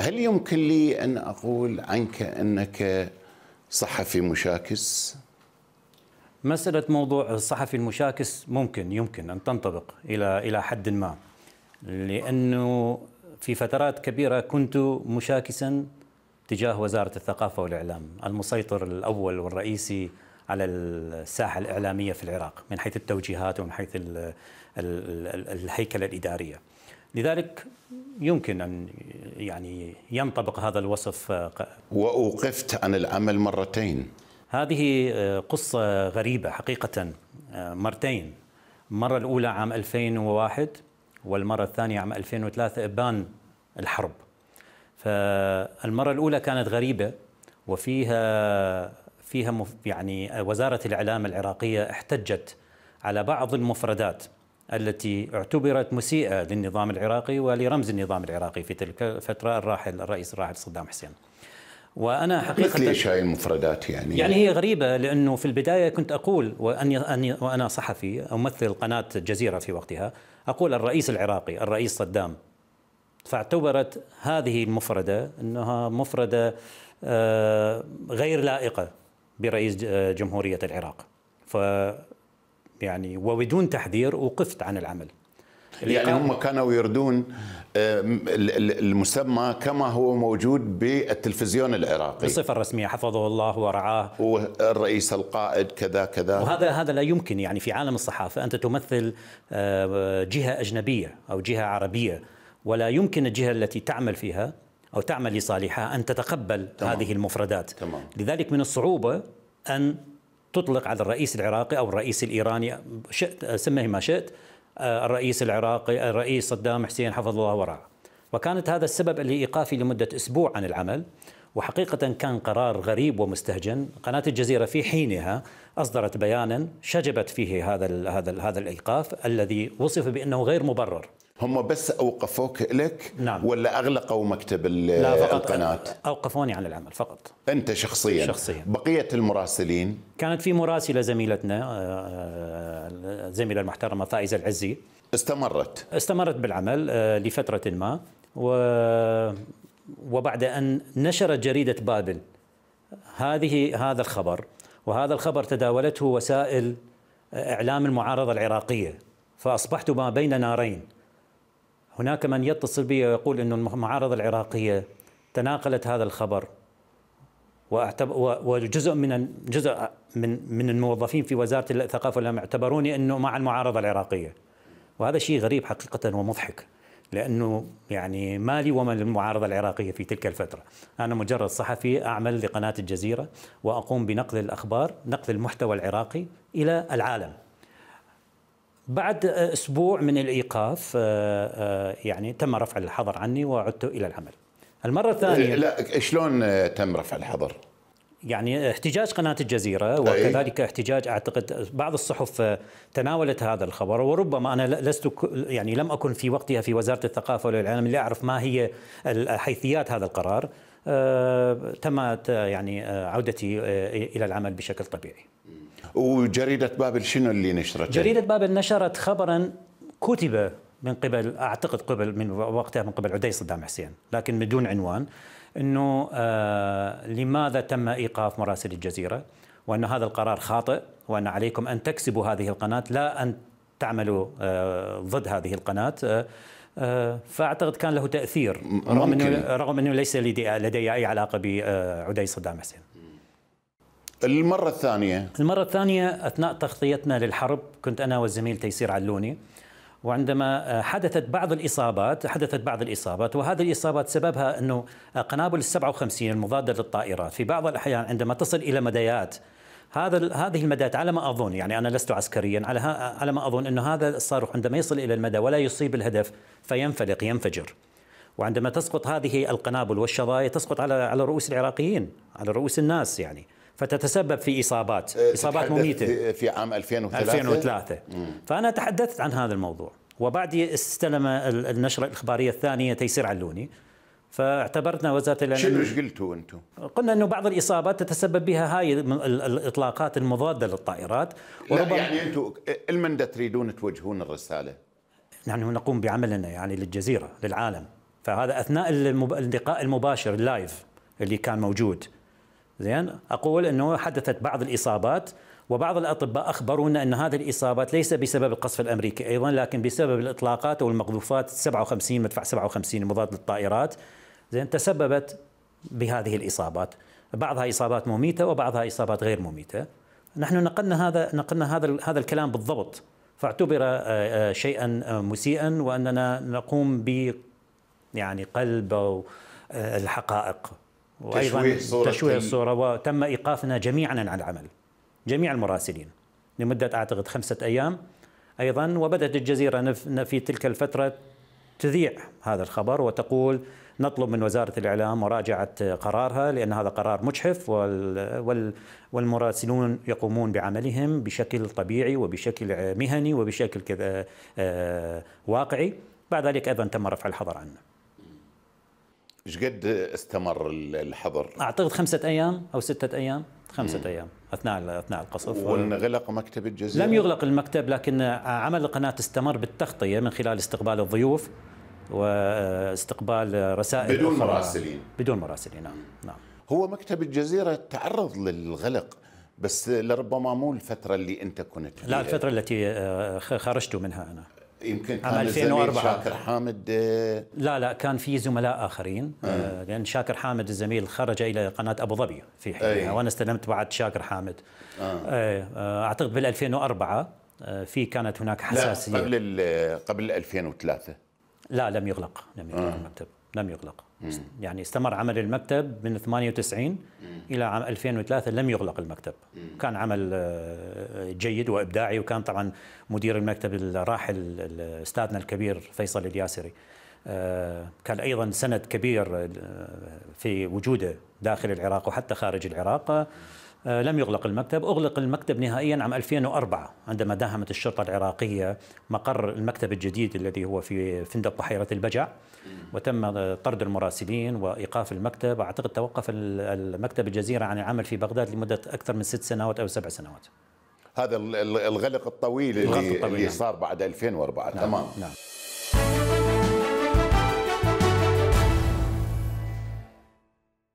هل يمكن لي أن أقول عنك أنك صحفي مشاكس؟ مسألة موضوع الصحفي المشاكس ممكن يمكن أن تنطبق إلى إلى حد ما لأنه في فترات كبيرة كنت مشاكسا تجاه وزارة الثقافة والإعلام المسيطر الأول والرئيسي على الساحة الإعلامية في العراق من حيث التوجيهات ومن حيث الهيكلة الإدارية لذلك يمكن ان يعني ينطبق هذا الوصف آه، واوقفت عن العمل مرتين هذه آه، قصه غريبه حقيقه آه، مرتين المره الاولى عام 2001 والمره الثانيه عام 2003 ابان الحرب فالمره الاولى كانت غريبه وفيها فيها يعني وزاره الاعلام العراقيه احتجت على بعض المفردات التي اعتبرت مسيئة للنظام العراقي ولرمز النظام العراقي في تلك الفترة الراحل الرئيس الراحل صدام حسين وانا حقيقه ليش هاي المفردات يعني؟ يعني هي غريبه لانه في البدايه كنت اقول واني وانا صحفي امثل قناه الجزيره في وقتها اقول الرئيس العراقي الرئيس صدام فاعتبرت هذه المفرده انها مفرده آه، غير لائقه برئيس جمهوريه العراق ف يعني وبدون تحذير وقفت عن العمل يعني هم كانوا يردون آه، المسمى كما هو موجود بالتلفزيون العراقي بصفه رسميه حفظه الله ورعاه والرئيس القائد كذا كذا وهذا هذا لا يمكن يعني في عالم الصحافه انت تمثل آه، جهه اجنبيه او جهه عربيه ولا يمكن الجهه التي تعمل فيها او تعمل لصالحها ان تتقبل تمام. هذه المفردات تمام. لذلك من الصعوبه ان تطلق على الرئيس العراقي او الرئيس الايراني شئت سمه ما شئت آه، الرئيس العراقي آه، الرئيس صدام حسين حفظ الله ورعاه وكانت هذا السبب لايقافي لمده اسبوع عن العمل وحقيقة كان قرار غريب ومستهجن، قناة الجزيرة في حينها أصدرت بيانا شجبت فيه هذا الـ هذا الـ هذا الإيقاف الذي وصف بأنه غير مبرر. هم بس اوقفوك لك نعم. ولا اغلقوا مكتب لا فقط القناه اوقفوني عن العمل فقط انت شخصيا شخصيا بقيه المراسلين كانت في مراسله زميلتنا الزميله آه، آه، المحترمه فائزه العزي استمرت استمرت بالعمل آه، لفتره ما و وبعد ان نشرت جريده بابل هذه هذا الخبر وهذا الخبر تداولته وسائل اعلام المعارضه العراقيه فاصبحت ما بين نارين هناك من يتصل بي ويقول أن المعارضة العراقية تناقلت هذا الخبر وجزء من جزء من من الموظفين في وزاره الثقافه والإعلام اعتبروني انه مع المعارضه العراقيه وهذا شيء غريب حقيقه ومضحك لانه يعني ما لي وما للمعارضه العراقيه في تلك الفتره، انا مجرد صحفي اعمل لقناه الجزيره واقوم بنقل الاخبار، نقل المحتوى العراقي الى العالم. بعد اسبوع من الايقاف آه، آه، يعني تم رفع الحظر عني وعدت الى العمل. المره الثانيه لا شلون تم رفع الحظر؟ يعني احتجاج قناة الجزيرة وكذلك احتجاج أعتقد بعض الصحف آه، تناولت هذا الخبر وربما أنا لست يعني لم أكن في وقتها في وزارة الثقافة والإعلام لأعرف ما هي حيثيات هذا القرار تم يعني عودتي إلى العمل بشكل طبيعي وجريده بابل شنو اللي نشرت؟ جريده بابل نشرت خبرا كتب من قبل اعتقد قبل من وقتها من قبل عدي صدام حسين لكن بدون عنوان انه آه لماذا تم ايقاف مراسل الجزيره وان هذا القرار خاطئ وان عليكم ان تكسبوا هذه القناه لا ان تعملوا آه ضد هذه القناه آه, آه، فاعتقد كان له تاثير رغم انه رغم انه ليس لدي اي علاقه بعدي آه، صدام حسين المرة الثانية المرة الثانية أثناء تغطيتنا للحرب كنت أنا والزميل تيسير علوني وعندما آه، حدثت بعض الإصابات حدثت بعض الإصابات وهذه الإصابات سببها أنه آه، قنابل السبعة وخمسين المضادة للطائرات في بعض الأحيان عندما تصل إلى مدايات هذا هذه المدات على ما اظن يعني انا لست عسكريا على على ما اظن انه هذا الصاروخ عندما يصل الى المدى ولا يصيب الهدف فينفلق ينفجر وعندما تسقط هذه القنابل والشظايا تسقط على على رؤوس العراقيين على رؤوس الناس يعني فتتسبب في اصابات إيه، اصابات مميته في عام 2003 2003 فانا تحدثت عن هذا الموضوع وبعدي استلم النشره الاخباريه الثانيه تيسير علوني فاعتبرتنا وزاره الاعلام شنو ايش قلتوا انتم؟ قلنا انه بعض الاصابات تتسبب بها هاي الاطلاقات المضاده للطائرات وربما يعني انتم إيه، لمن تريدون توجهون الرساله؟ نحن نقوم بعملنا يعني للجزيره للعالم فهذا اثناء اللقاء المباشر اللايف اللي كان موجود زين اقول انه حدثت بعض الاصابات وبعض الاطباء اخبرونا ان هذه الاصابات ليس بسبب القصف الامريكي ايضا لكن بسبب الاطلاقات او المقذوفات 57 مدفع 57 مضاد للطائرات زين تسببت بهذه الاصابات بعضها اصابات مميته وبعضها اصابات غير مميته نحن نقلنا هذا نقلنا هذا هذا الكلام بالضبط فاعتبر آه، آه، شيئا آه، مسيئا واننا نقوم ب يعني قلب الحقائق وايضا تشويه الصورة وتم ايقافنا جميعا عن العمل جميع المراسلين لمده اعتقد خمسه ايام ايضا وبدات الجزيره في تلك الفتره تذيع هذا الخبر وتقول نطلب من وزاره الاعلام مراجعه قرارها لان هذا قرار مجحف والمراسلون يقومون بعملهم بشكل طبيعي وبشكل مهني وبشكل آه، واقعي بعد ذلك ايضا تم رفع الحظر عنه ايش قد استمر الحظر؟ اعتقد خمسه ايام او سته ايام خمسة مم. أيام أثناء أثناء القصف وانغلق مكتب الجزيرة؟ لم يغلق المكتب لكن عمل القناة استمر بالتغطية من خلال استقبال الضيوف واستقبال رسائل بدون أخرى مراسلين بدون مراسلين نعم نعم هو مكتب الجزيرة تعرض للغلق بس لربما مو الفترة اللي أنت كنت فيها لا الفترة التي آه، خرجت منها أنا يمكن كان عام 2004 شاكر حامد آه، لا لا كان في زملاء اخرين آه. آه. لان شاكر حامد الزميل خرج الى قناه ابو ظبي في حينها وانا استلمت بعد شاكر حامد آه. آه، اعتقد بال 2004 في كانت هناك حساسيه لا قبل قبل 2003 لا لم يغلق لم يغلق آه. المكتب لم يغلق يعني استمر عمل المكتب من 98 الى عام 2003 لم يغلق المكتب كان عمل آه، جيد وابداعي وكان طبعا مدير المكتب الراحل استاذنا الكبير فيصل الياسري آه، كان ايضا سند كبير آه، في وجوده داخل العراق وحتى خارج العراق آه، لم يغلق المكتب أغلق المكتب نهائيا عام 2004 عندما داهمت الشرطة العراقية مقر المكتب الجديد الذي هو في فندق بحيرة البجع وتم طرد المراسلين وإيقاف المكتب أعتقد توقف المكتب الجزيرة عن العمل في بغداد لمدة أكثر من ست سنوات أو سبع سنوات هذا الغلق الطويل, الغلق الطويل اللي, اللي نعم. صار بعد 2004 نعم. تمام نعم.